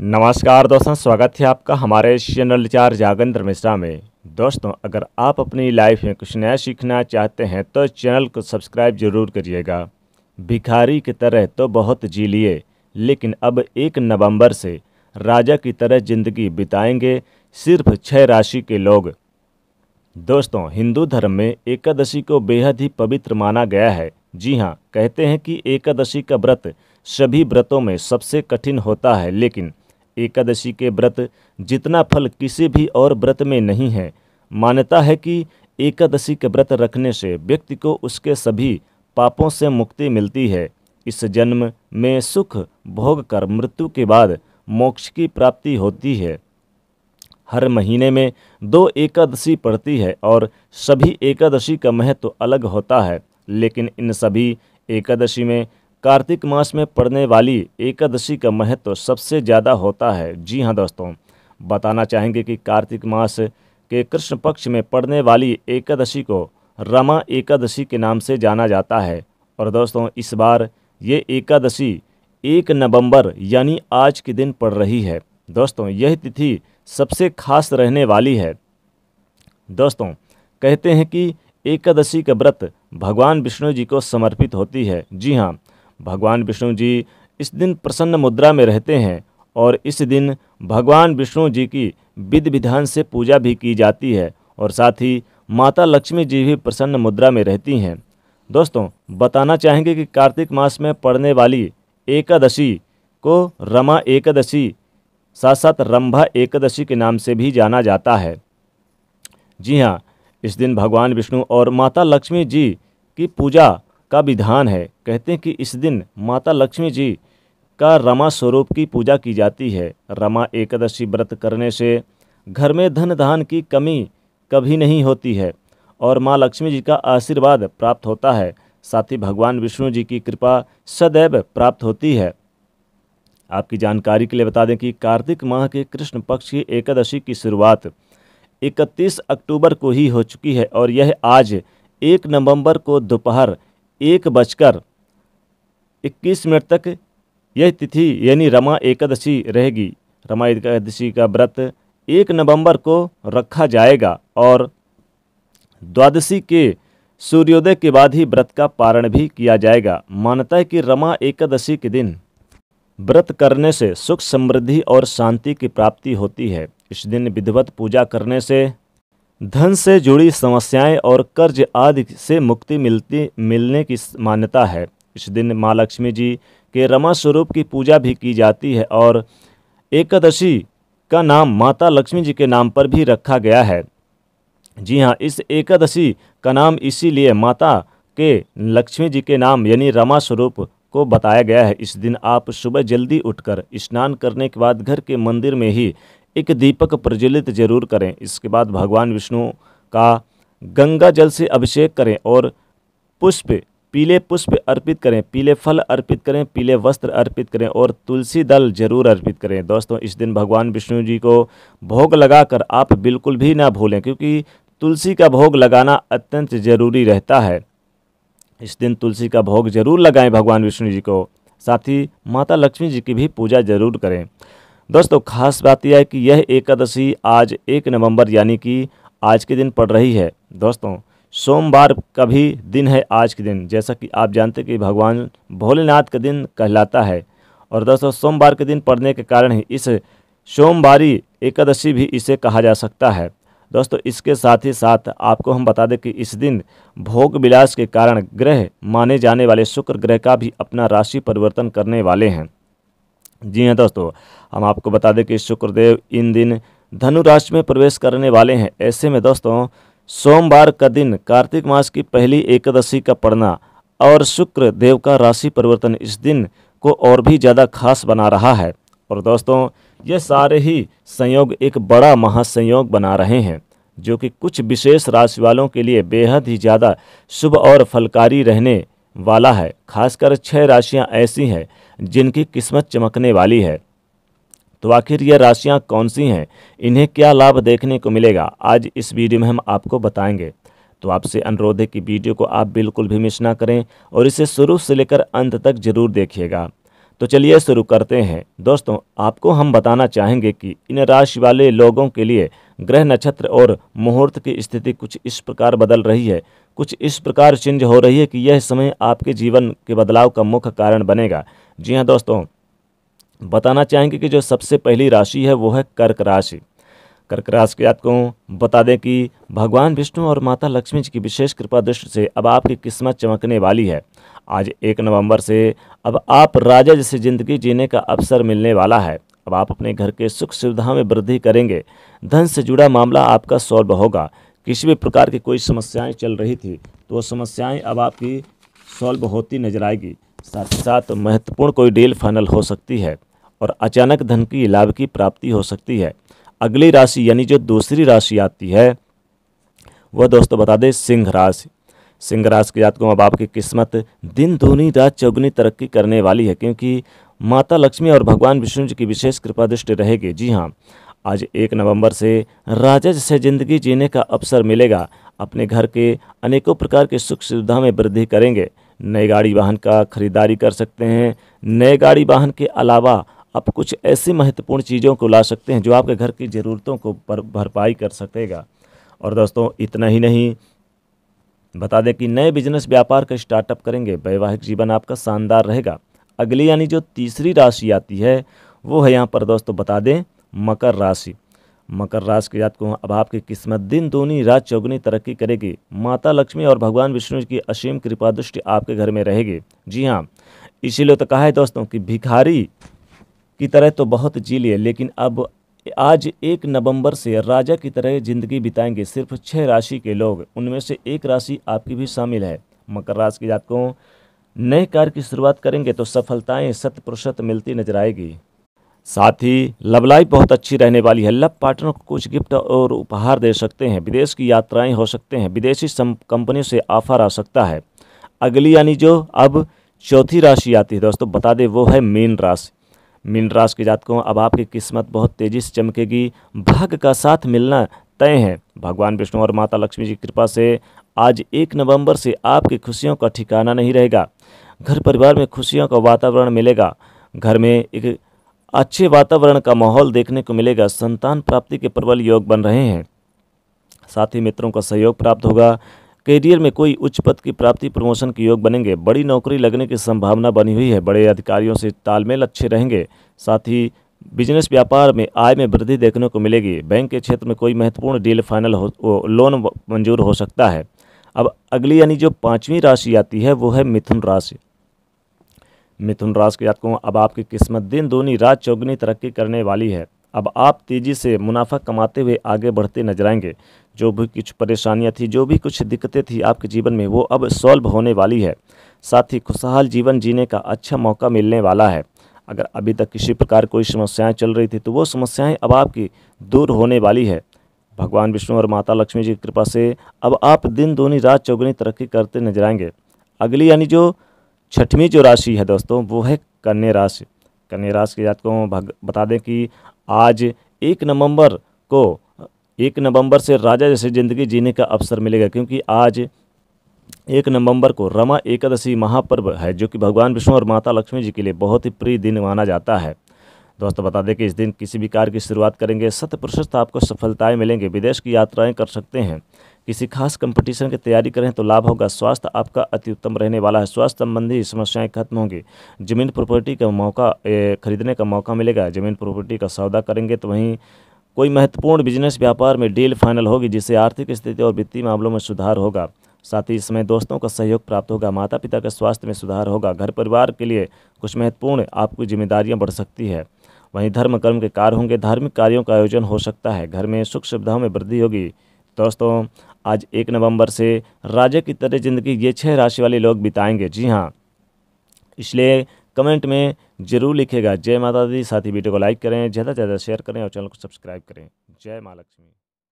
नमस्कार दोस्तों स्वागत है आपका हमारे चैनल चार जागेंद्र मिश्रा में दोस्तों अगर आप अपनी लाइफ में कुछ नया सीखना चाहते हैं तो चैनल को सब्सक्राइब जरूर करिएगा भिखारी की तरह तो बहुत जी लिए लेकिन अब एक नवंबर से राजा की तरह जिंदगी बिताएंगे सिर्फ छह राशि के लोग दोस्तों हिंदू धर्म में एकादशी को बेहद ही पवित्र माना गया है जी हाँ कहते हैं कि एकादशी का व्रत सभी व्रतों में सबसे कठिन होता है लेकिन एकादशी के व्रत जितना फल किसी भी और व्रत में नहीं है मान्यता है कि एकादशी के व्रत रखने से व्यक्ति को उसके सभी पापों से मुक्ति मिलती है इस जन्म में सुख भोग कर मृत्यु के बाद मोक्ष की प्राप्ति होती है हर महीने में दो एकादशी पड़ती है और सभी एकादशी का महत्व तो अलग होता है लेकिन इन सभी एकादशी में कार्तिक मास में पड़ने वाली एकादशी का महत्व सबसे ज़्यादा होता है जी हाँ दोस्तों बताना चाहेंगे कि कार्तिक मास के कृष्ण पक्ष में पड़ने वाली एकादशी को रमा एकादशी के नाम से जाना जाता है और दोस्तों इस बार ये एकादशी एक नवंबर यानी आज के दिन पड़ रही है दोस्तों यह तिथि सबसे खास रहने वाली है दोस्तों कहते हैं कि एकादशी का व्रत भगवान विष्णु जी को समर्पित होती है जी हाँ भगवान विष्णु जी इस दिन प्रसन्न मुद्रा में रहते हैं और इस दिन भगवान विष्णु जी की विधि विधान से पूजा भी की जाती है और साथ ही माता लक्ष्मी जी भी प्रसन्न मुद्रा में रहती हैं दोस्तों बताना चाहेंगे कि कार्तिक मास में पड़ने वाली एकादशी को रमा एकादशी साथ साथ रंभा एकादशी के नाम से भी जाना जाता है जी हाँ इस दिन भगवान विष्णु और माता लक्ष्मी जी की पूजा का विधान है कहते हैं कि इस दिन माता लक्ष्मी जी का रमा स्वरूप की पूजा की जाती है रमा एकादशी व्रत करने से घर में धन धान की कमी कभी नहीं होती है और माँ लक्ष्मी जी का आशीर्वाद प्राप्त होता है साथ ही भगवान विष्णु जी की कृपा सदैव प्राप्त होती है आपकी जानकारी के लिए बता दें कि कार्तिक माह के कृष्ण पक्ष की एकादशी की शुरुआत 31 अक्टूबर को ही हो चुकी है और यह आज 1 नवंबर को दोपहर एक बजकर इक्कीस मिनट तक यह तिथि यानी रमा एकादशी रहेगी रमा एकादशी का व्रत एक नवंबर को रखा जाएगा और द्वादशी के सूर्योदय के बाद ही व्रत का पारण भी किया जाएगा मान्यता है कि रमा एकादशी के दिन व्रत करने से सुख समृद्धि और शांति की प्राप्ति होती है इस दिन विधिवत पूजा करने से धन से जुड़ी समस्याएं और कर्ज आदि से मुक्ति मिलती मिलने की मान्यता है इस दिन माँ लक्ष्मी जी के रमा स्वरूप की पूजा भी की जाती है और एकादशी का नाम माता लक्ष्मी जी के नाम पर भी रखा गया है जी हाँ इस एकादशी का नाम इसीलिए माता के लक्ष्मी जी के नाम यानी रमा स्वरूप को बताया गया है इस दिन आप सुबह जल्दी उठकर स्नान करने के बाद घर के मंदिर में ही एक दीपक प्रज्वलित जरूर करें इसके बाद भगवान विष्णु का गंगा जल से अभिषेक करें और पुष्प पीले पुष्प अर्पित करें पीले फल अर्पित करें पीले वस्त्र अर्पित करें और तुलसी दल जरूर अर्पित करें दोस्तों इस दिन भगवान विष्णु जी को भोग लगाकर आप बिल्कुल भी ना भूलें क्योंकि तुलसी का भोग लगाना अत्यंत जरूरी रहता है इस दिन तुलसी का भोग जरूर लगाएं भगवान विष्णु जी को साथ ही माता लक्ष्मी जी की भी पूजा जरूर करें दोस्तों खास बात यह है कि यह एकादशी आज एक नवंबर यानी कि आज के दिन पड़ रही है दोस्तों सोमवार का भी दिन है आज के दिन जैसा कि आप जानते कि भगवान भोलेनाथ का दिन कहलाता है और दोस्तों सोमवार के दिन पड़ने के कारण ही इस सोमवारी एकादशी भी इसे कहा जा सकता है दोस्तों इसके साथ ही साथ आपको हम बता दें कि इस दिन भोग विलास के कारण ग्रह माने जाने वाले शुक्र ग्रह का भी अपना राशि परिवर्तन करने वाले हैं जी हाँ दोस्तों हम आपको बता दें कि शुक्रदेव इन दिन धनु राशि में प्रवेश करने वाले हैं ऐसे में दोस्तों सोमवार का दिन कार्तिक मास की पहली एकादशी का पड़ना और शुक्र देव का राशि परिवर्तन इस दिन को और भी ज़्यादा खास बना रहा है और दोस्तों ये सारे ही संयोग एक बड़ा महासंयोग बना रहे हैं जो कि कुछ विशेष राशि वालों के लिए बेहद ही ज़्यादा शुभ और फलकारी रहने वाला है खासकर छह राशियां ऐसी हैं जिनकी किस्मत चमकने वाली है तो आखिर ये राशियाँ कौन सी हैं इन्हें क्या लाभ देखने को मिलेगा आज इस वीडियो में हम आपको बताएंगे तो आपसे अनुरोध है कि वीडियो को आप बिल्कुल भी मिस ना करें और इसे शुरू से लेकर अंत तक जरूर देखिएगा तो चलिए शुरू करते हैं दोस्तों आपको हम बताना चाहेंगे कि इन राशि वाले लोगों के लिए ग्रह नक्षत्र और मुहूर्त की स्थिति कुछ इस प्रकार बदल रही है कुछ इस प्रकार चेंज हो रही है कि यह समय आपके जीवन के बदलाव का मुख्य कारण बनेगा जी हाँ दोस्तों बताना चाहेंगे कि जो सबसे पहली राशि है वो है कर्क राशि कर्क राशि के आपको बता दें कि भगवान विष्णु और माता लक्ष्मी जी की विशेष कृपा दृष्टि से अब आपकी किस्मत चमकने वाली है आज एक नवंबर से अब आप राजा जैसे ज़िंदगी जीने का अवसर मिलने वाला है अब आप अपने घर के सुख सुविधाओं में वृद्धि करेंगे धन से जुड़ा मामला आपका सॉल्व होगा किसी भी प्रकार की कोई समस्याएं चल रही थी तो वो समस्याएं अब आपकी सॉल्व होती नजर आएगी साथ ही साथ महत्वपूर्ण कोई डील फाइनल हो सकती है और अचानक धन की लाभ की प्राप्ति हो सकती है अगली राशि यानी जो दूसरी राशि आती है वह दोस्तों बता दें सिंह राशि सिंह राशि के जातकों अब आपकी किस्मत दिन दूनी रात चौगुनी तरक्की करने वाली है क्योंकि माता लक्ष्मी और भगवान विष्णु जी की विशेष कृपा दृष्टि रहेगी जी हाँ आज एक नवंबर से राजा जैसे जिंदगी जीने का अवसर मिलेगा अपने घर के अनेकों प्रकार के सुख सुविधा में वृद्धि करेंगे नए गाड़ी वाहन का खरीदारी कर सकते हैं नए गाड़ी वाहन के अलावा आप कुछ ऐसी महत्वपूर्ण चीज़ों को ला सकते हैं जो आपके घर की ज़रूरतों को भरपाई कर सकेगा और दोस्तों इतना ही नहीं बता दें कि नए बिजनेस व्यापार का स्टार्टअप करेंगे वैवाहिक जीवन आपका शानदार रहेगा अगली यानी जो तीसरी राशि आती है वो है यहाँ पर दोस्तों बता दें मकर राशि मकर राशि के जातकों अब आपकी किस्मत दिन दोनी रात चौगुनी तरक्की करेगी माता लक्ष्मी और भगवान विष्णु की असीम कृपा दृष्टि आपके घर में रहेगी जी हाँ इसीलिए तो कहा है दोस्तों कि भिखारी की तरह तो बहुत जी लिए लेकिन अब आज एक नवंबर से राजा की तरह जिंदगी बिताएंगे सिर्फ छः राशि के लोग उनमें से एक राशि आपकी भी शामिल है मकर राशि के जातकों नए कार्य की शुरुआत करेंगे तो सफलताएं शत प्रतिशत मिलती नजर आएगी साथ ही लव लाइफ बहुत अच्छी रहने वाली है लव पार्टनर को कुछ गिफ्ट और उपहार दे सकते हैं विदेश की यात्राएं हो सकते हैं विदेशी कंपनियों से ऑफर आ सकता है अगली यानी जो अब चौथी राशि आती है दोस्तों बता दें वो है मीन राशि मीन राशि के जातकों अब आपकी किस्मत बहुत तेज़ी से चमकेगी भाग्य का साथ मिलना तय है भगवान विष्णु और माता लक्ष्मी जी की कृपा से आज एक नवंबर से आपकी खुशियों का ठिकाना नहीं रहेगा घर परिवार में खुशियों का वातावरण मिलेगा घर में एक अच्छे वातावरण का माहौल देखने को मिलेगा संतान प्राप्ति के प्रबल योग बन रहे हैं साथ ही मित्रों का सहयोग प्राप्त होगा करियर में कोई उच्च पद की प्राप्ति प्रमोशन के योग बनेंगे बड़ी नौकरी लगने की संभावना बनी हुई है बड़े अधिकारियों से तालमेल अच्छे रहेंगे साथ ही बिजनेस व्यापार में आय में वृद्धि देखने को मिलेगी बैंक के क्षेत्र में कोई महत्वपूर्ण डील फाइनल हो लोन मंजूर हो सकता है अब अगली यानी जो पाँचवीं राशि आती है वो है मिथुन राशि मिथुन राशि के जातकों अब आपकी किस्मत दिन दोनी रात चौगनी तरक्की करने वाली है अब आप तेज़ी से मुनाफा कमाते हुए आगे बढ़ते नजर आएंगे जो भी कुछ परेशानियां थी जो भी कुछ दिक्कतें थी आपके जीवन में वो अब सॉल्व होने वाली है साथ ही खुशहाल जीवन जीने का अच्छा मौका मिलने वाला है अगर अभी तक किसी प्रकार कोई समस्याएं चल रही थी तो वो समस्याएं अब आपकी दूर होने वाली है भगवान विष्णु और माता लक्ष्मी जी की कृपा से अब आप दिन दोनी रात चौगनी तरक्की करते नजर आएंगे अगली यानी जो छठवीं जो राशि है दोस्तों वो है कन्या राशि कन्या राशि के जातकों को बता दें कि आज एक नवंबर को एक नवंबर से राजा जैसे ज़िंदगी जीने का अवसर मिलेगा क्योंकि आज एक नवंबर को रमा एकादशी महापर्व है जो कि भगवान विष्णु और माता लक्ष्मी जी के लिए बहुत ही प्रिय दिन माना जाता है दोस्तों बता दें कि इस दिन किसी भी कार्य की शुरुआत करेंगे सत्य प्रशस्त आपको सफलताएँ मिलेंगे विदेश की यात्राएँ कर सकते हैं किसी खास कंपटीशन की तैयारी करें तो लाभ होगा स्वास्थ्य आपका अति उत्तम रहने वाला है स्वास्थ्य संबंधी समस्याएं खत्म होंगी जमीन प्रॉपर्टी का मौका खरीदने का मौका मिलेगा जमीन प्रॉपर्टी का सौदा करेंगे तो वहीं कोई महत्वपूर्ण बिजनेस व्यापार में डील फाइनल होगी जिससे आर्थिक स्थिति और वित्तीय मामलों में सुधार होगा साथ ही इसमें दोस्तों का सहयोग प्राप्त होगा माता पिता के स्वास्थ्य में सुधार होगा घर परिवार के लिए कुछ महत्वपूर्ण आपकी जिम्मेदारियां बढ़ सकती है वहीं धर्म कर्म के कार्य होंगे धार्मिक कार्यों का आयोजन हो सकता है घर में सुख सुविधाओं में वृद्धि होगी दोस्तों आज एक नवंबर से राजा की तरह ज़िंदगी ये छह राशि वाले लोग बिताएंगे जी हाँ इसलिए कमेंट में ज़रूर लिखेगा जय माता दी साथ ही वीडियो को लाइक करें ज़्यादा से ज़्यादा शेयर करें और चैनल को सब्सक्राइब करें जय माँ लक्ष्मी